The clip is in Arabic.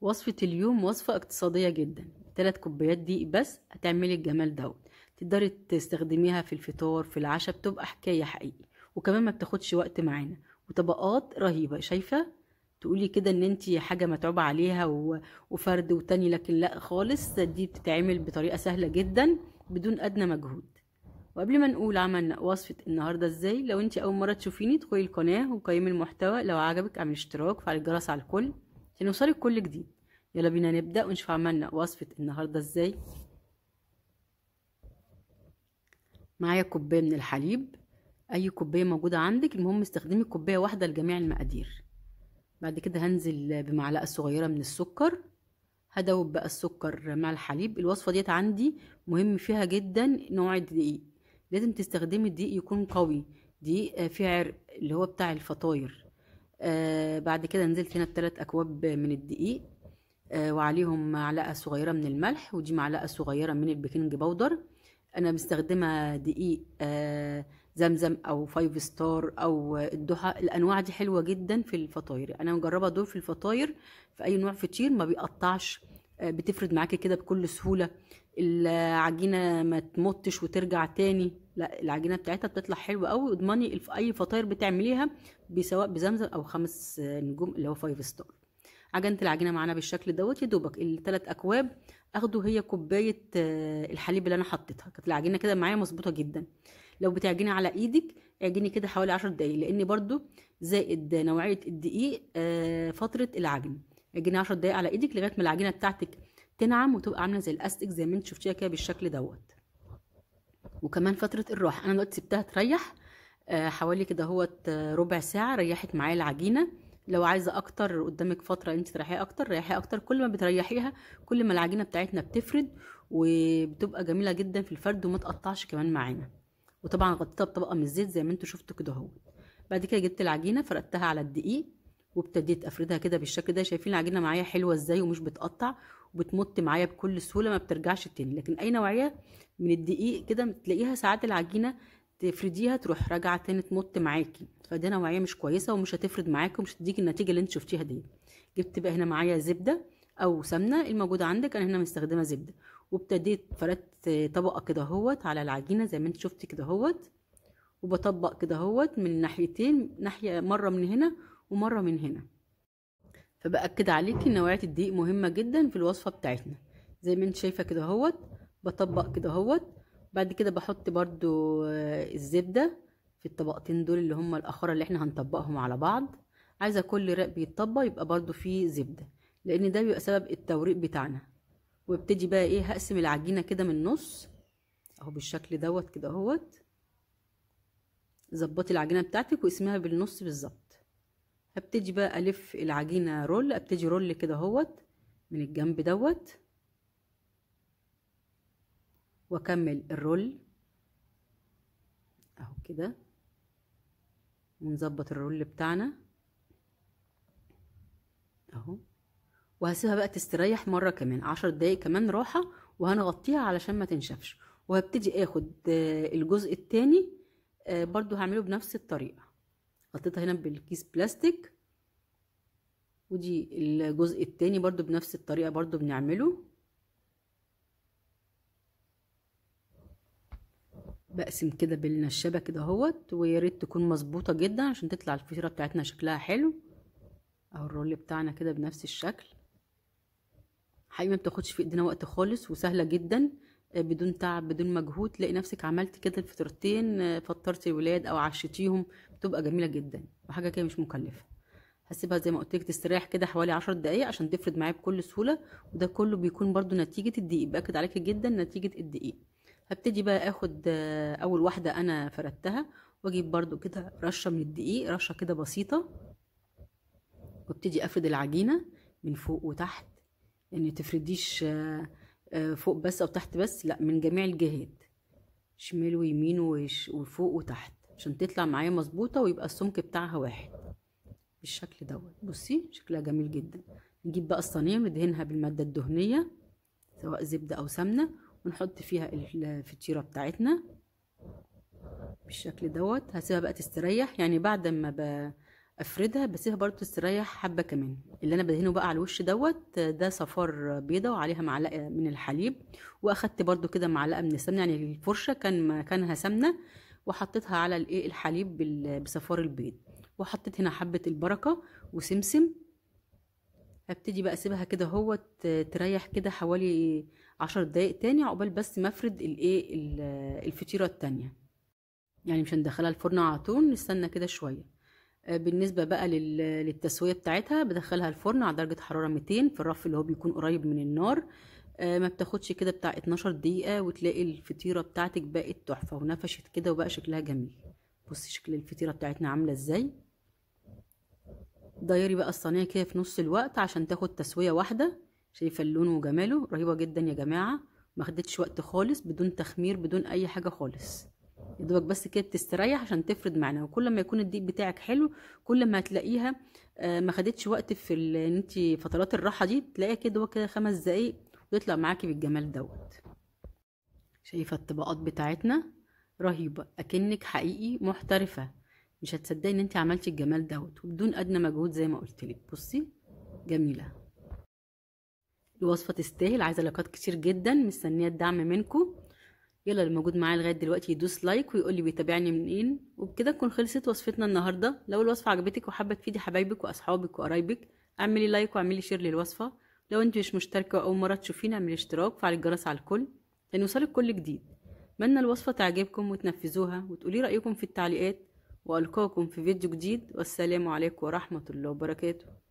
وصفة اليوم وصفة اقتصادية جدا تلات كوبايات دقيق بس هتعملي الجمال دوت تقدري تستخدميها في الفطار في العشاء بتبقى حكاية حقيقي وكمان ما بتاخدش وقت معانا وطبقات رهيبة شايفة تقولي كده ان انت حاجة متعوبة عليها وفرد وتاني لكن لا خالص دي بتتعمل بطريقة سهلة جدا بدون ادنى مجهود وقبل ما نقول عملنا وصفة النهاردة ازاي لو انت اول مرة تشوفيني ادخلي القناة وقيمي المحتوى لو عجبك اعمل اشتراك وفعل الجرس على الكل عشان يوصلك كل جديد يلا بينا نبدأ ونشوف عملنا وصفة النهاردة ازاي معايا كوباية من الحليب أي كوباية موجودة عندك المهم استخدمي كوباية واحدة لجميع المقادير بعد كده هنزل بمعلقة صغيرة من السكر هدوب بقى السكر مع الحليب الوصفة ديت عندي مهم فيها جدا نوع الدقيق لازم تستخدمي الدقيق يكون قوي دقيق فيه عرق اللي هو بتاع الفطاير آه بعد كده نزلت هنا بثلاث اكواب من الدقيق آه وعليهم معلقه صغيره من الملح ودي معلقه صغيره من البيكنج باودر انا مستخدمه دقيق آه زمزم او فايف ستار او الضحى الانواع دي حلوه جدا في الفطاير انا مجربه دول في الفطاير في اي نوع فطير ما بيقطعش آه، بتفرد معاكي كده بكل سهوله العجينه ما تمطش وترجع تاني لا العجينه بتاعتها بتطلع حلوه قوي واضمني اي فطاير بتعمليها سواء بزمزم او خمس آه، نجوم اللي هو فايف ستار عجنت العجينه معانا بالشكل دوت يا دوبك الثلاث اكواب اخده هي كوبايه آه، الحليب اللي انا حطيتها كانت العجينه كده معايا مظبوطه جدا لو بتعجني على ايدك اعجني كده حوالي 10 دقايق لان برده زائد نوعيه الدقيق فتره العجن اجنيه 10 دقايق على ايدك لغايه ما العجينه بتاعتك تنعم وتبقى عامله زي الاستك زي ما انت شفتيها كده بالشكل دوت وكمان فتره الراحه انا دلوقتي سبتها تريح آه، حوالي كده اهوت آه، ربع ساعه ريحت معايا العجينه لو عايزه اكتر قدامك فتره انت تريحيها اكتر ريحيها اكتر كل ما بتريحيها كل ما العجينه بتاعتنا بتفرد وبتبقى جميله جدا في الفرد وما تقطعش كمان معانا وطبعا غطيتها بطبقه من الزيت زي ما انتوا شفتوا كده اهو بعد كده جبت العجينه فردتها على الدقيق وابتديت افردها كده بالشكل ده شايفين العجينه معايا حلوه ازاي ومش بتقطع وبتمط معايا بكل سهوله ما بترجعش تاني لكن اي نوعيه من الدقيق كده بتلاقيها ساعات العجينه تفرديها تروح راجعه تاني تمط معاكي فده نوعيه مش كويسه ومش هتفرد معاكي ومش هتديكي النتيجه اللي انت شفتيها دي جبت بقى هنا معايا زبده او سمنه الموجوده عندك انا هنا مستخدمه زبده وابتديت فردت طبقه كده اهوت على العجينه زي ما انت شفتي كده اهوت وبطبق كده اهوت من ناحيتين ناحيه مره من هنا ومرة من هنا فبأكد عليكي ان نوعية الدقيق مهمة جدا في الوصفة بتاعتنا زي ما انت شايفة كده اهوت بطبق كده اهوت بعد كده بحط برضو آه، الزبدة في الطبقتين دول اللي هما الاخره اللي احنا هنطبقهم على بعض عايزة كل رق بيتطبق يبقى برضو فيه زبدة لأن ده بيبقى سبب التوريق بتاعنا وابتدي بقى ايه هقسم العجينة كده من النص اهو بالشكل دوت كده اهوت ظبطي العجينة بتاعتك واقسميها بالنص بالظبط هبتدي بقى الف العجينه رول ابتدي رول كده اهوت من الجنب دوت واكمل الرول اهو كده ونظبط الرول بتاعنا اهو وهسيبها بقى تستريح مره كمان عشر دقايق كمان راحه وهنغطيها علشان ما تنشفش وهبتدي اخد آه، الجزء التاني آه، برضو هعمله بنفس الطريقه حطيتها هنا بالكيس بلاستيك ودي الجزء التاني برضو بنفس الطريقة برضو بنعمله بقسم كده بالنشابة كده اهوت ريت تكون مظبوطة جدا عشان تطلع الفطيرة بتاعتنا شكلها حلو اهو الرول بتاعنا كده بنفس الشكل حقيقي ما بتاخدش في ايدينا وقت خالص وسهلة جدا بدون تعب بدون مجهود تلاقي نفسك عملت كده الفطرتين آه، فطرت الولاد او عشتيهم بتبقى جميله جدا وحاجه كده مش مكلفه هسيبها زي ما قلت لك تستريح كده حوالي عشر دقائق عشان تفرد معايا بكل سهوله وده كله بيكون برده نتيجه الدقيق باكد عليك جدا نتيجه الدقيق هبتدي بقى اخد آه، اول واحده انا فردتها واجيب برده كده رشه من الدقيق رشه كده بسيطه وابتدي افرد العجينه من فوق وتحت ان يعني تفرديش آه، آه، فوق بس او تحت بس لا من جميع الجهات شمال ويمين وفوق وتحت عشان تطلع معايا مظبوطه ويبقى السمك بتاعها واحد بالشكل دوت بصي شكلها جميل جدا نجيب بقى الصينيه ندهنها بالماده الدهنيه سواء زبده او سمنه ونحط فيها الفطيره بتاعتنا بالشكل دوت هسيبها بقى تستريح يعني بعد ما ب... افردها بسيبها برضو تستريح حبه كمان اللي انا بدهنه بقى على الوش دوت ده صفار بيضه وعليها معلقه من الحليب واخدت برضو كده معلقه من السمنه يعني الفرشه كان مكانها سمنه وحطيتها على الايه الحليب بصفار البيض وحطيت هنا حبه البركه وسمسم هبتدي بقى اسيبها كده هو تريح كده حوالي عشر دقايق تاني عقبال بس ما افرد الايه الفطيره التانيه يعني مش هندخلها الفرن على طول نستنى كده شويه بالنسبه بقى للتسويه بتاعتها بدخلها الفرن على درجه حراره 200 في الرف اللي هو بيكون قريب من النار آه، ما بتاخدش كده بتاع 12 دقيقه وتلاقي الفطيره بتاعتك بقت تحفه ونفشت كده وبقى شكلها جميل بصي شكل الفطيره بتاعتنا عامله ازاي دايري بقى الصينيه كده في نص الوقت عشان تاخد تسويه واحده شايفه اللون وجماله رهيبه جدا يا جماعه ما خدتش وقت خالص بدون تخمير بدون اي حاجه خالص يا دوبك بس كده تستريح عشان تفرد معناها وكل ما يكون الديب بتاعك حلو كل ما هتلاقيها آه، ما خدتش وقت في ان انت فترات الراحه دي تلاقيها كده كده خمس دقايق ويطلع معاكي بالجمال دوت شايفه الطبقات بتاعتنا رهيبه اكنك حقيقي محترفه مش هتصدقي ان انت عملتي الجمال دوت وبدون ادنى مجهود زي ما قلت لك بصي جميله الوصفه تستاهل عايزه لقاءات كتير جدا مستنيه الدعم منكم يلا اللي موجود معايا لغايه دلوقتي يدوس لايك ويقول لي بيتابعني منين وبكده تكون خلصت وصفتنا النهارده لو الوصفه عجبتك وحابه تفيدي حبايبك واصحابك وقرايبك اعملي لايك واعملي شير للوصفه لو انت مش مشتركه واول مره تشوفينا اعملي اشتراك وفعلي الجرس على الكل لان يوصلك كل جديد اتمنى الوصفه تعجبكم وتنفذوها وتقولي رايكم في التعليقات والقاكم في فيديو جديد والسلام عليكم ورحمه الله وبركاته